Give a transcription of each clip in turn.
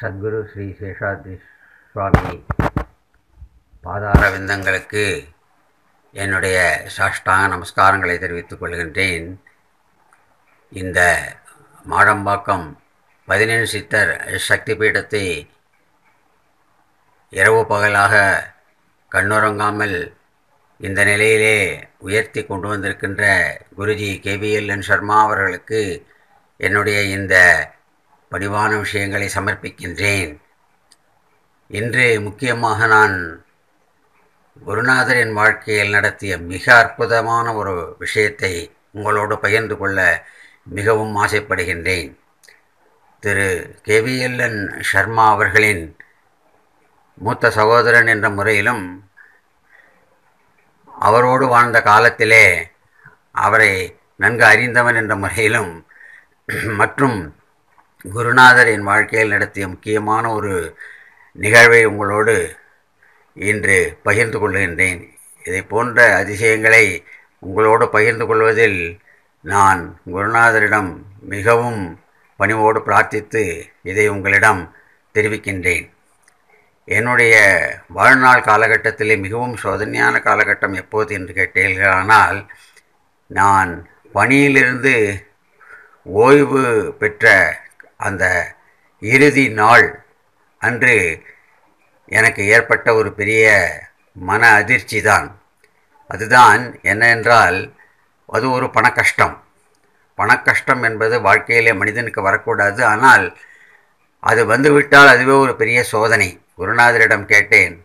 சத்குரு ஸ்ரீ சேஷாத்ரி சுவாமி பாதாரவிந்தங்களுக்கு என்னுடைய சாஷ்டாங்க நமஸ்காரங்களை தெரிவித்துக் கொள்கின்றேன் இந்த மாடம்பாக்கம் பதினேழு சித்தர் சக்தி பீடத்தை இரவு பகலாக கண்ணுறங்காமல் இந்த நிலையிலே உயர்த்தி கொண்டு வந்திருக்கின்ற குருஜி என் சர்மா அவர்களுக்கு என்னுடைய இந்த படிவான விஷயங்களை சமர்ப்பிக்கின்றேன் இன்று முக்கியமாக நான் குருநாதரின் வாழ்க்கையில் நடத்திய மிக அற்புதமான ஒரு விஷயத்தை உங்களோடு பகிர்ந்து கொள்ள மிகவும் ஆசைப்படுகின்றேன் திரு கேவிஎல்என் சர்மா அவர்களின் மூத்த சகோதரன் என்ற முறையிலும் அவரோடு வாழ்ந்த காலத்திலே அவரை நன்கு அறிந்தவன் என்ற முறையிலும் மற்றும் குருநாதர் என் வாழ்க்கையில் நடத்திய முக்கியமான ஒரு நிகழ்வை உங்களோடு இன்று பகிர்ந்து கொள்கின்றேன் இதை போன்ற அதிசயங்களை உங்களோடு பகிர்ந்து கொள்வதில் நான் குருநாதரிடம் மிகவும் பணிவோடு பிரார்த்தித்து இதை உங்களிடம் தெரிவிக்கின்றேன் என்னுடைய வாழ்நாள் காலகட்டத்திலே மிகவும் சோதனையான காலகட்டம் எப்போது என்று கேட்டீர்கள் ஆனால் நான் பணியிலிருந்து ஓய்வு பெற்ற அந்த இறுதி நாள் அன்று எனக்கு ஏற்பட்ட ஒரு பெரிய மன அதிர்ச்சி தான் அதுதான் என்னென்றால் அது ஒரு பணக்கஷ்டம் பணக்கஷ்டம் என்பது வாழ்க்கையிலே மனிதனுக்கு வரக்கூடாது ஆனால் அது வந்துவிட்டால் அதுவே ஒரு பெரிய சோதனை குருநாதரிடம் கேட்டேன்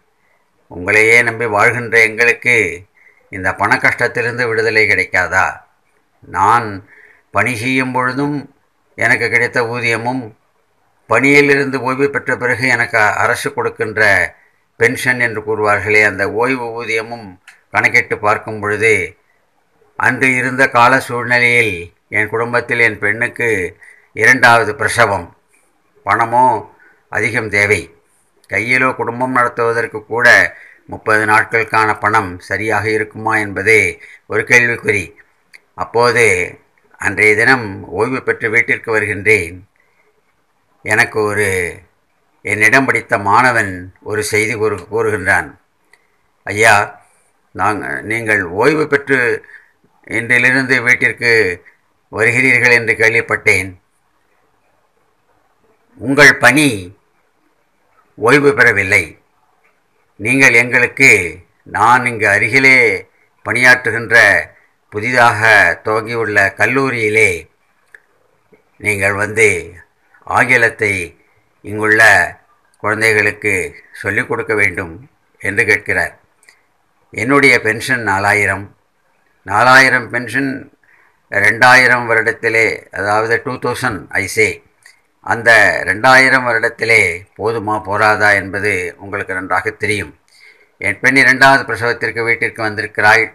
உங்களையே நம்பி வாழ்கின்ற எங்களுக்கு இந்த பணக்கஷ்டத்திலிருந்து கஷ்டத்திலிருந்து விடுதலை கிடைக்காதா நான் பணி செய்யும் பொழுதும் எனக்கு கிடைத்த ஊதியமும் பணியிலிருந்து ஓய்வு பெற்ற பிறகு எனக்கு அரசு கொடுக்கின்ற பென்ஷன் என்று கூறுவார்களே அந்த ஓய்வு ஊதியமும் கணக்கிட்டு பார்க்கும் பொழுது அன்று இருந்த கால சூழ்நிலையில் என் குடும்பத்தில் என் பெண்ணுக்கு இரண்டாவது பிரசவம் பணமோ அதிகம் தேவை கையிலோ குடும்பம் நடத்துவதற்கு கூட முப்பது நாட்களுக்கான பணம் சரியாக இருக்குமா என்பதே ஒரு கேள்விக்குறி அப்போது அன்றைய தினம் ஓய்வு பெற்று வீட்டிற்கு வருகின்றேன் எனக்கு ஒரு என்னிடம் படித்த மாணவன் ஒரு செய்தி கூறு கூறுகின்றான் ஐயா நாங்கள் நீங்கள் ஓய்வு பெற்று இன்றிலிருந்து வீட்டிற்கு வருகிறீர்கள் என்று கேள்விப்பட்டேன் உங்கள் பணி ஓய்வு பெறவில்லை நீங்கள் எங்களுக்கு நான் இங்கு அருகிலே பணியாற்றுகின்ற புதிதாக துவங்கியுள்ள கல்லூரியிலே நீங்கள் வந்து ஆங்கிலத்தை இங்குள்ள குழந்தைகளுக்கு சொல்லிக் கொடுக்க வேண்டும் என்று கேட்கிறார் என்னுடைய பென்ஷன் நாலாயிரம் நாலாயிரம் பென்ஷன் ரெண்டாயிரம் வருடத்திலே அதாவது டூ தௌசண்ட் ஐசே அந்த ரெண்டாயிரம் வருடத்திலே போதுமா போராதா என்பது உங்களுக்கு நன்றாக தெரியும் என் பெண் இரண்டாவது பிரசவத்திற்கு வீட்டிற்கு வந்திருக்கிறாய்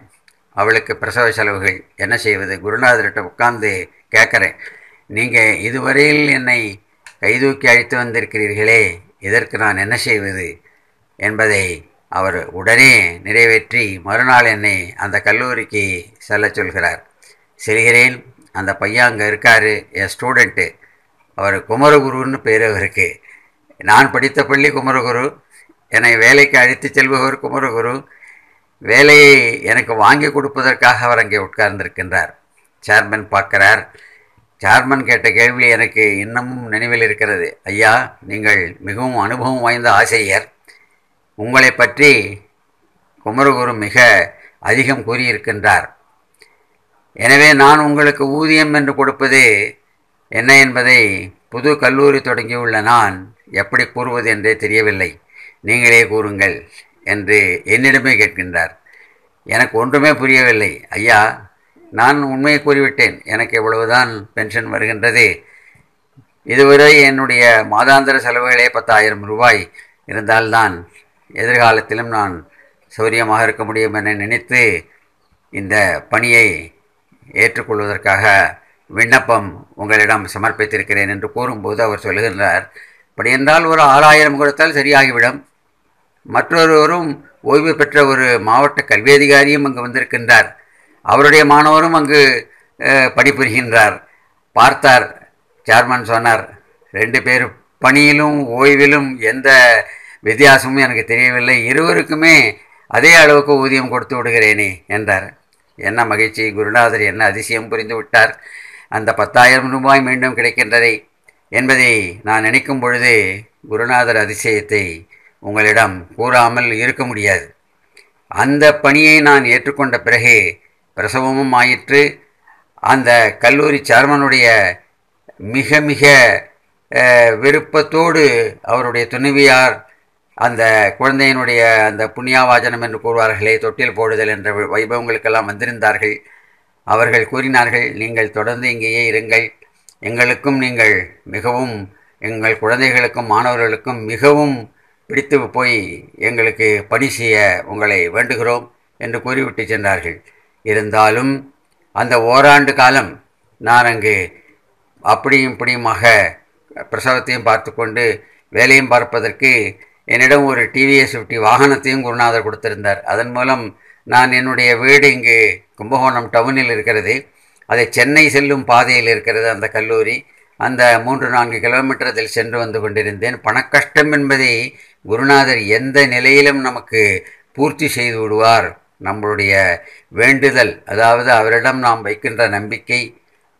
அவளுக்கு பிரசவ செலவுகள் என்ன செய்வது குருநாதர்கிட்ட உட்கார்ந்து கேட்குறேன் நீங்கள் இதுவரையில் என்னை கைதூக்கி அழைத்து வந்திருக்கிறீர்களே இதற்கு நான் என்ன செய்வது என்பதை அவர் உடனே நிறைவேற்றி மறுநாள் என்னை அந்த கல்லூரிக்கு செல்ல சொல்கிறார் செல்கிறேன் அந்த பையன் அங்கே இருக்கார் என் ஸ்டூடெண்ட்டு அவர் குமரகுருன்னு பேர் அவருக்கு நான் படித்த பள்ளி குமரகுரு என்னை வேலைக்கு அழைத்து செல்பவர் குமரகுரு வேலையை எனக்கு வாங்கி கொடுப்பதற்காக அவர் அங்கே உட்கார்ந்திருக்கின்றார் சேர்மன் பார்க்கிறார் சேர்மன் கேட்ட கேள்வி எனக்கு இன்னமும் நினைவில் இருக்கிறது ஐயா நீங்கள் மிகவும் அனுபவம் வாய்ந்த ஆசிரியர் உங்களை பற்றி குமரகுரு மிக அதிகம் கூறியிருக்கின்றார் எனவே நான் உங்களுக்கு ஊதியம் என்று கொடுப்பது என்ன என்பதை புது கல்லூரி தொடங்கியுள்ள நான் எப்படி கூறுவது என்றே தெரியவில்லை நீங்களே கூறுங்கள் என்று என்னிடமே கேட்கின்றார் எனக்கு ஒன்றுமே புரியவில்லை ஐயா நான் உண்மையை கூறிவிட்டேன் எனக்கு இவ்வளவுதான் பென்ஷன் வருகின்றது இதுவரை என்னுடைய மாதாந்திர செலவுகளே பத்தாயிரம் ரூபாய் இருந்தால்தான் எதிர்காலத்திலும் நான் சௌரியமாக இருக்க முடியும் என நினைத்து இந்த பணியை ஏற்றுக்கொள்வதற்காக விண்ணப்பம் உங்களிடம் சமர்ப்பித்திருக்கிறேன் என்று கூறும்போது அவர் சொல்லுகின்றார் அப்படி என்றால் ஒரு ஆறாயிரம் கொடுத்தால் சரியாகிவிடும் மற்றொருவரும் ஓய்வு பெற்ற ஒரு மாவட்ட கல்வி அதிகாரியும் அங்கு வந்திருக்கின்றார் அவருடைய மாணவரும் அங்கு பணிபுரிகின்றார் பார்த்தார் சேர்மன் சொன்னார் ரெண்டு பேர் பணியிலும் ஓய்விலும் எந்த வித்தியாசமும் எனக்கு தெரியவில்லை இருவருக்குமே அதே அளவுக்கு ஊதியம் கொடுத்து விடுகிறேனே என்றார் என்ன மகிழ்ச்சி குருநாதர் என்ன அதிசயம் புரிந்து விட்டார் அந்த பத்தாயிரம் ரூபாய் மீண்டும் கிடைக்கின்றதை என்பதை நான் நினைக்கும் பொழுது குருநாதர் அதிசயத்தை உங்களிடம் கூறாமல் இருக்க முடியாது அந்த பணியை நான் ஏற்றுக்கொண்ட பிறகே பிரசவமும் ஆயிற்று அந்த கல்லூரி சேர்மனுடைய மிக மிக விருப்பத்தோடு அவருடைய துணைவியார் அந்த குழந்தையினுடைய அந்த புண்ணியாவாஜனம் என்று கூறுவார்களே தொட்டில் போடுதல் என்ற வைபவங்களுக்கெல்லாம் வந்திருந்தார்கள் அவர்கள் கூறினார்கள் நீங்கள் தொடர்ந்து இங்கேயே இருங்கள் எங்களுக்கும் நீங்கள் மிகவும் எங்கள் குழந்தைகளுக்கும் மாணவர்களுக்கும் மிகவும் பிடித்து போய் எங்களுக்கு பணி செய்ய உங்களை வேண்டுகிறோம் என்று கூறிவிட்டு சென்றார்கள் இருந்தாலும் அந்த ஓராண்டு காலம் நான் அங்கு அப்படியும் இப்படியுமாக பிரசவத்தையும் பார்த்து கொண்டு வேலையும் பார்ப்பதற்கு என்னிடம் ஒரு டிவிஎஸ் ஃபிஃப்டி வாகனத்தையும் குருநாதர் கொடுத்திருந்தார் அதன் மூலம் நான் என்னுடைய வீடு இங்கு கும்பகோணம் டவுனில் இருக்கிறது அதை சென்னை செல்லும் பாதையில் இருக்கிறது அந்த கல்லூரி அந்த மூன்று நான்கு கிலோமீட்டர் அதில் சென்று வந்து கொண்டிருந்தேன் பணக்கஷ்டம் என்பதை குருநாதர் எந்த நிலையிலும் நமக்கு பூர்த்தி செய்து விடுவார் நம்மளுடைய வேண்டுதல் அதாவது அவரிடம் நாம் வைக்கின்ற நம்பிக்கை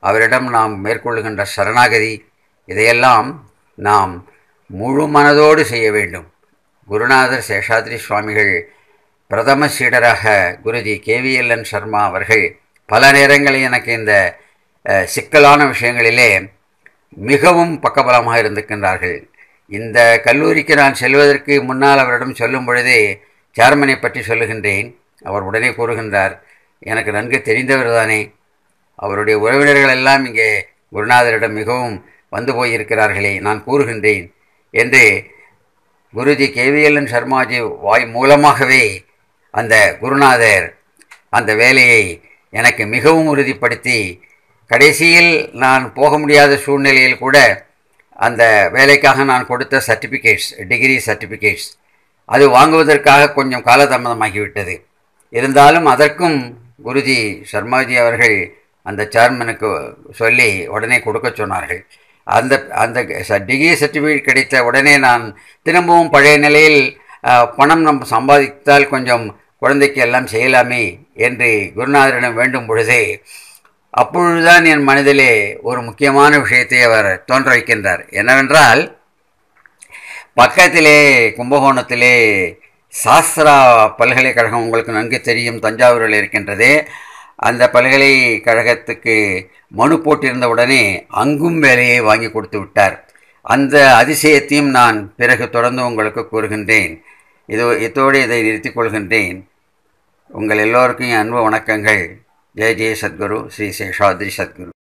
அவரிடம் நாம் மேற்கொள்ளுகின்ற சரணாகதி இதையெல்லாம் நாம் முழு மனதோடு செய்ய வேண்டும் குருநாதர் சேஷாத்ரி சுவாமிகள் பிரதம சீடராக குருஜி கேவிஎல்என் சர்மா அவர்கள் பல நேரங்களில் எனக்கு இந்த சிக்கலான விஷயங்களிலே மிகவும் பக்கபலமாக இருந்திருக்கின்றார்கள் இந்த கல்லூரிக்கு நான் செல்வதற்கு முன்னால் அவரிடம் சொல்லும் பொழுதே சேர்மனை பற்றி சொல்லுகின்றேன் அவர் உடனே கூறுகின்றார் எனக்கு நன்கு தெரிந்தவர் தானே அவருடைய உறவினர்கள் எல்லாம் இங்கே குருநாதரிடம் மிகவும் வந்து போயிருக்கிறார்களே நான் கூறுகின்றேன் என்று குருஜி கேவியல்லன் சர்மாஜி வாய் மூலமாகவே அந்த குருநாதர் அந்த வேலையை எனக்கு மிகவும் உறுதிப்படுத்தி கடைசியில் நான் போக முடியாத சூழ்நிலையில் கூட அந்த வேலைக்காக நான் கொடுத்த சர்டிஃபிகேட்ஸ் டிகிரி சர்டிஃபிகேட்ஸ் அது வாங்குவதற்காக கொஞ்சம் காலதாமதமாகிவிட்டது இருந்தாலும் அதற்கும் குருஜி சர்மாஜி அவர்கள் அந்த சேர்மனுக்கு சொல்லி உடனே கொடுக்க சொன்னார்கள் அந்த அந்த டிகிரி சர்டிஃபிகேட் கிடைத்த உடனே நான் திரும்பவும் பழைய நிலையில் பணம் நம் சம்பாதித்தால் கொஞ்சம் குழந்தைக்கு எல்லாம் செய்யலாமே என்று குருநாதரிடம் வேண்டும் பொழுதே அப்பொழுதுதான் என் மனதிலே ஒரு முக்கியமான விஷயத்தை அவர் தோன்ற வைக்கின்றார் என்னவென்றால் பக்கத்திலே கும்பகோணத்திலே சாஸ்திரா பல்கலைக்கழகம் உங்களுக்கு நன்கு தெரியும் தஞ்சாவூரில் இருக்கின்றது அந்த பல்கலைக்கழகத்துக்கு மனு போட்டிருந்த உடனே அங்கும் வேலையை வாங்கி கொடுத்து விட்டார் அந்த அதிசயத்தையும் நான் பிறகு தொடர்ந்து உங்களுக்கு கூறுகின்றேன் இதோ இதோடு இதை நிறுத்திக் கொள்கின்றேன் உங்கள் எல்லோருக்கும் அன்பு வணக்கங்கள் जय जय सद्गुरु श्री शेषाद्रि सद्गुरु